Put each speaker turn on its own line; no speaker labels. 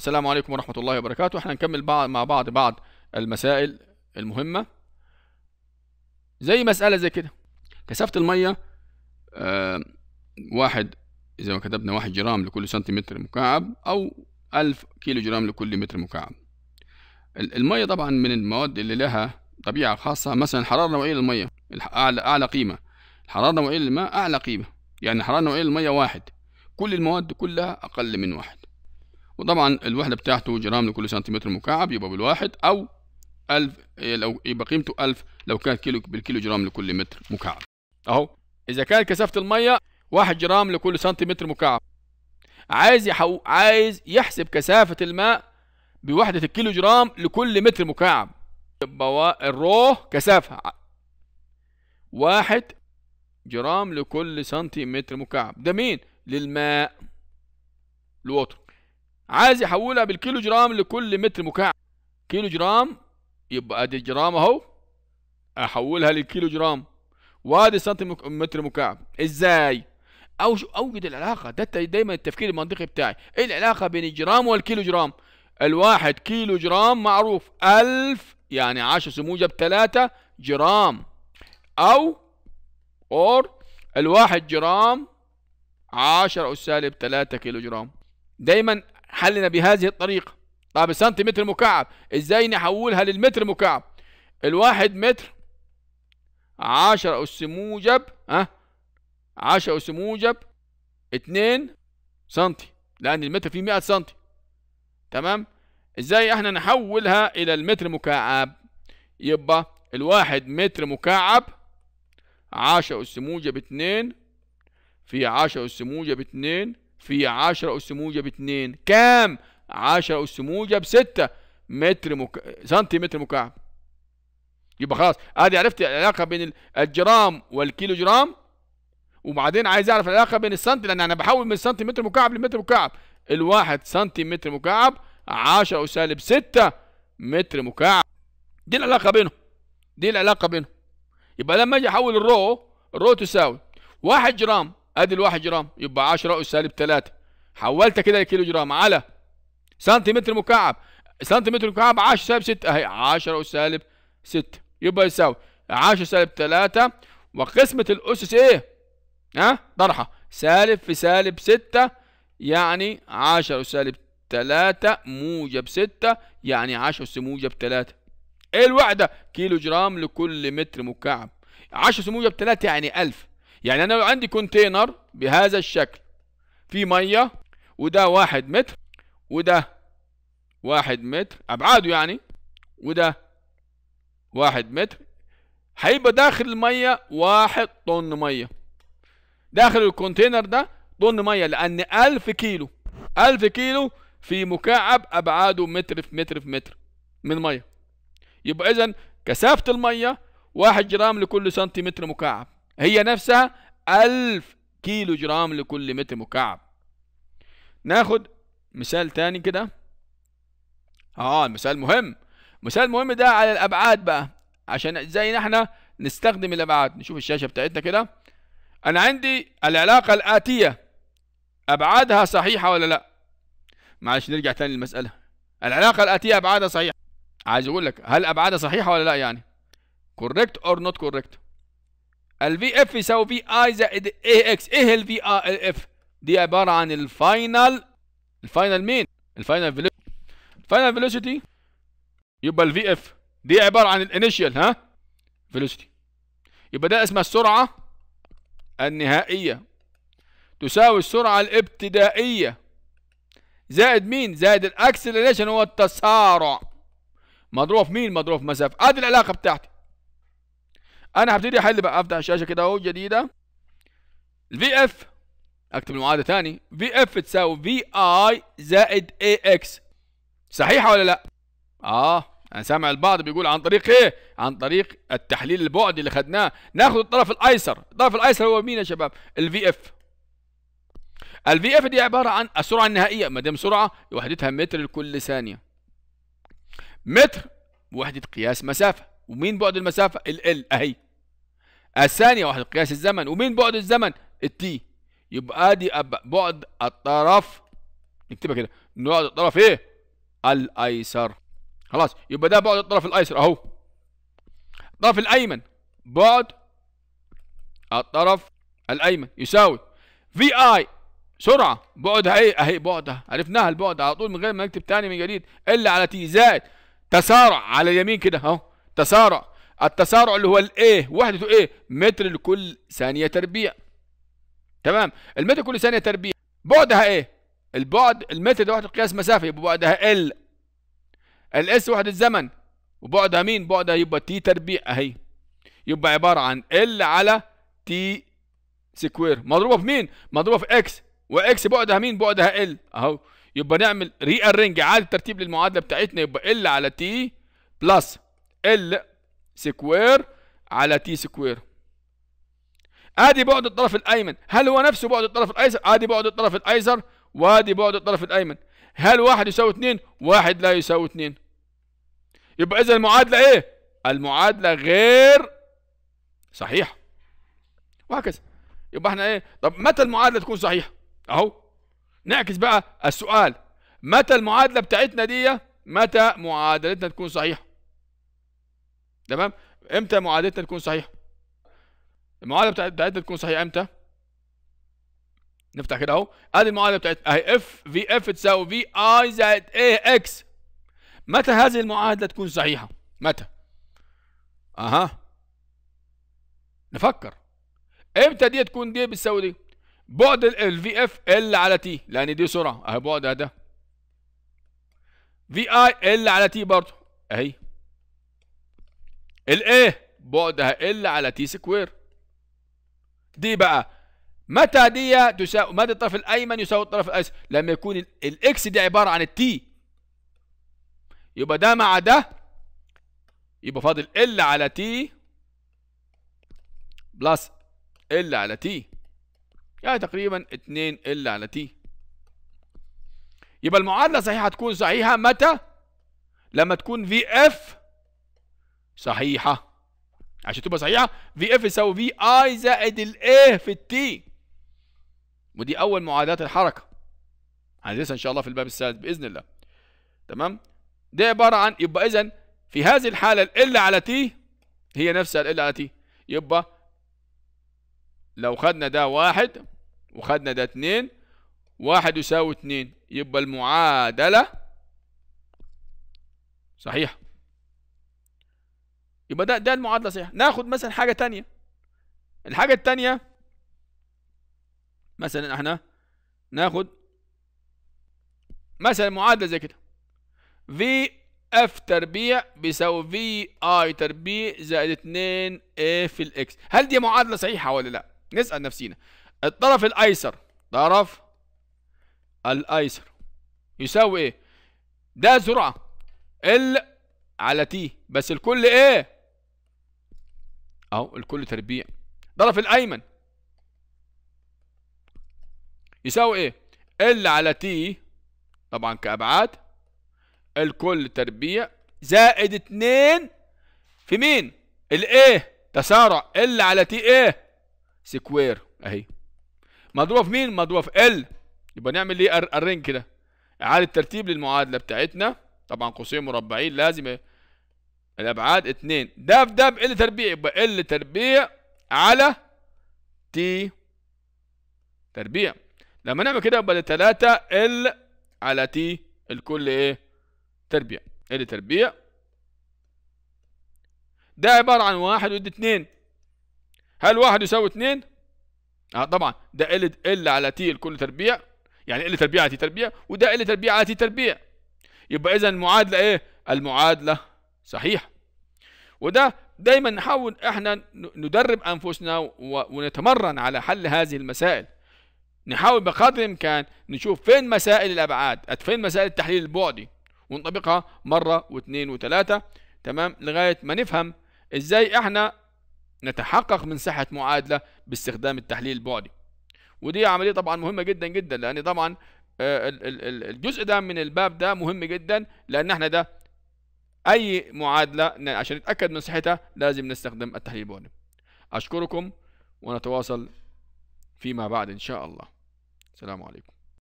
السلام عليكم ورحمة الله وبركاته احنا نكمل مع بعض بعض المسائل المهمة زي مسألة زي كده كثافة المية آه واحد زي ما كتبنا واحد جرام لكل سنتيمتر مكعب أو ألف كيلو جرام لكل متر مكعب المية طبعا من المواد اللي لها طبيعة خاصة مثلا الحرارة النوعية للمية أعلى أعلى قيمة الحرارة النوعية للماء أعلى قيمة يعني الحرارة النوعية للمية واحد كل المواد كلها أقل من واحد وطبعا الوحدة بتاعته جرام لكل سنتيمتر مكعب يبقى بالواحد أو ألف إيه، لو يبقى قيمته ألف لو كانت كيلو بالكيلو جرام لكل متر مكعب أهو إذا كانت كثافة المية واحد جرام لكل سنتيمتر مكعب عايز يحو... عايز يحسب كثافة الماء بوحدة الكيلو جرام لكل متر مكعب يبقى الرو كثافة واحد جرام لكل سنتيمتر مكعب ده مين للماء الوتر عايز يحولها بالكيلو جرام لكل متر مكعب كيلو جرام يبقى ادي الجرام اهو احولها للكيلو جرام وادي سنتيمتر مكعب ازاي اوجد العلاقه ده دايما التفكير المنطقي بتاعي ايه العلاقه بين الجرام والكيلو جرام الواحد كيلو جرام معروف ألف يعني 10 سموجة 3 جرام أو أور الواحد جرام 10 أس سالب 3 كيلو جرام دايما حلنا بهذه الطريقة طب سنتيمتر مكعب ازاي نحولها للمتر مكعب الواحد متر عشرة أس موجب ها عشرة أس موجب اتنين سنتي لأن المتر فيه مئة سنتي تمام ازاي احنا نحولها إلى المتر مكعب يبقى الواحد متر مكعب عشرة أس موجب اتنين في عشرة أس موجب اتنين في 10 أس موجب 2 كام 10 أس موجب 6 متر مك... سنتيمتر مكعب يبقى خلاص ادي عرفت العلاقه بين الجرام والكيلو جرام وبعدين عايز اعرف العلاقه بين السنتي لان انا بحول من سنتيمتر مكعب لمتر مكعب الواحد سنتيمتر مكعب 10 وسالب 6 متر مكعب دي العلاقه بينهم دي العلاقه بينهم يبقى لما اجي احول الرو الرو تساوي 1 جرام ادي الواحد جرام يبقى 10 اس سالب 3 حولت كده لكيلو جرام على سنتيمتر مكعب سنتيمتر مكعب 10 سالب 6 اهي 10 اس سالب 6 يبقى يساوي 10 سالب 3 وقسمة الأسس إيه؟ ها؟ طرحة سالب في سالب 6 يعني 10 سالب 3 موجب 6 يعني 10 اس موجب 3 إيه الوحدة؟ كيلو جرام لكل متر مكعب 10 اس موجب 3 يعني 1000 يعني انا لو عندي كونتينر بهذا الشكل في ميه وده واحد متر وده واحد متر ابعاده يعني وده واحد متر هيبقى داخل الميه واحد طن ميه داخل الكونتينر ده طن ميه لان ألف كيلو ألف كيلو في مكعب ابعاده متر في متر في متر من ميه يبقى اذا كثافه الميه واحد جرام لكل سنتيمتر مكعب هي نفسها 1000 كيلو جرام لكل متر مكعب ناخد مثال تاني كده اه المثال مهم مثال مهم ده على الابعاد بقى عشان ازاي نحن نستخدم الابعاد نشوف الشاشه بتاعتنا كده انا عندي العلاقه الاتيه ابعادها صحيحه ولا لا معلش نرجع تاني للمساله العلاقه الاتيه ابعادها صحيحه عايز اقول لك هل ابعادها صحيحه ولا لا يعني correct or not correct الفي اف يساوي في اي زائد اي اكس ايه الفي اف دي عباره عن الفاينل الفاينل مين الفاينل فيلوسيتي الفاينل فيلوسيتي يبقى الفي اف دي عباره عن الانيشال ها فيلوسيتي يبقى ده اسمها السرعه النهائيه تساوي السرعه الابتدائيه زائد مين زائد الاكسلريشن هو التسارع مضروب مين مضروب مسافه ادي العلاقه بتاعتي انا هبتدي احل بقى افتح الشاشه كده اهو جديده الفي اف اكتب المعادله ثاني في اف تساوي في اي زائد اي اكس صحيحه ولا لا اه انا سامع البعض بيقول عن طريق ايه عن طريق التحليل البعد اللي خدناه ناخد الطرف الايسر الطرف الايسر هو مين يا شباب الفي اف الفي اف دي عباره عن السرعه النهائيه ما دام سرعه وحدتها متر لكل ثانيه متر وحده قياس مسافه ومين بعد المسافة ال ال اهي الثانية واحد قياس الزمن ومين بعد الزمن التي يبقى ادي بعد الطرف نكتبها كده بعد الطرف ايه الايسر خلاص يبقى ده بعد الطرف الايسر اهو الطرف الايمن بعد الطرف الايمن يساوي في اي سرعه بعدها ايه اهي بعدها عرفناها البعد على طول من غير ما نكتب تاني من جديد الا على تي زائد تسارع على اليمين كده اهو تسارع التسارع اللي هو الايه وحدته ايه متر لكل ثانيه تربيع تمام المتر كل ثانيه تربيع بعدها ايه البعد المتر ده وحده قياس مسافه يبقى بعدها ال الاس وحده الزمن وبعدها مين بعدها يبقى تي تربيع اهي يبقى عباره عن ال على تي سكوير مضروبه في مين مضروبه في اكس واكس بعدها مين بعدها ال اهو يبقى نعمل ري ارينج اعاده ترتيب للمعادله بتاعتنا يبقى ال على تي بلس ال سكوير على تي سكوير ادي بعد الطرف الايمن هل هو نفسه بعد الطرف الايسر ادي بعد الطرف الايسر وادي بعد الطرف الايمن هل واحد يساوي اثنين واحد لا يساوي اثنين يبقى اذا المعادله ايه المعادله غير صحيحه وهكذا يبقى احنا ايه طب متى المعادله تكون صحيحه اهو نعكس بقى السؤال متى المعادله بتاعتنا دي متى معادلتنا تكون صحيحه تمام امتى معادلتنا تكون صحيحه المعادله بتاعتنا تكون صحيحه امتى نفتح كده اهو ادي المعادله بتاعت اهي اف في اف تساوي في اي زائد اي اكس متى هذه المعادله تكون صحيحه متى اها نفكر امتى دي تكون دي بتساوي دي بعد ال في اف ال على تي لان دي سرعه اهي بعد ده في اي ال على تي برضه اهي الايه بعدها هيقل على تي سكوير دي بقى متى دي تساوي مدى الطرف الايمن يساوي الطرف الايسر لما يكون الاكس دي عباره عن التي يبقى ده مع ده يبقى فاضل ال على تي بلس ال على تي يعني تقريبا 2 ال على تي يبقى المعادله صحيحه تكون صحيحه متى لما تكون في اف صحيحة عشان تبقى صحيحة في اف يساوي في اي زائد الايه في التي ودي اول معادلات الحركة هندرسها ان شاء الله في الباب السادس باذن الله تمام ده عبارة عن يبقى اذا في هذه الحالة ال على تي هي نفسها ال على تي يبقى لو خدنا ده واحد وخدنا ده اتنين واحد يساوي اتنين يبقى المعادلة صحيح يبقى ده ده المعادله الصحيحه ناخد مثلا حاجه تانية الحاجه التانية مثلا احنا ناخد مثلا معادله زي كده في اف تربيع بيساوي في اي تربيع زائد 2 اي في الاكس هل دي معادله صحيحه ولا لا نسال نفسينا الطرف الايسر طرف الايسر يساوي ايه ده سرعه ال على تي بس الكل ايه اهو الكل تربيع الطرف الايمن يساوي ايه ال على تي طبعا كابعاد الكل تربيع زائد اتنين في مين الايه تسارع ال على تي ايه سكوير اهي مضروبه في مين مضروبه في ال يبقى نعمل ليه الرينج كده اعاده ترتيب للمعادله بتاعتنا طبعا قوسين مربعين لازم الابعاد اثنين داف داب ال تربيع يبقى ال تربيع على تي تربيع لما نعمل كده يبقى ثلاثة ال على تي الكل ايه تربيع ال تربيع ده عبارة عن واحد ودي اتنين هل واحد يساوي اتنين؟ اه طبعا ده ال ال على تي الكل تربيع يعني ال تربيع على تي تربيع وده ال تربيع على تي تربيع يبقى اذا المعادلة ايه؟ المعادلة صحيح وده دايما نحاول احنا ندرب انفسنا ونتمرن على حل هذه المسائل نحاول بقدر الامكان نشوف فين مسائل الابعاد فين مسائل التحليل البعدي ونطبقها مره واثنين وثلاثه تمام لغايه ما نفهم ازاي احنا نتحقق من صحه معادله باستخدام التحليل البعدي ودي عمليه طبعا مهمه جدا جدا لان طبعا آه، الجزء ده من الباب ده مهم جدا لان احنا ده اي معادله عشان نتاكد من صحتها لازم نستخدم التحليل البولي اشكركم ونتواصل فيما بعد ان شاء الله السلام عليكم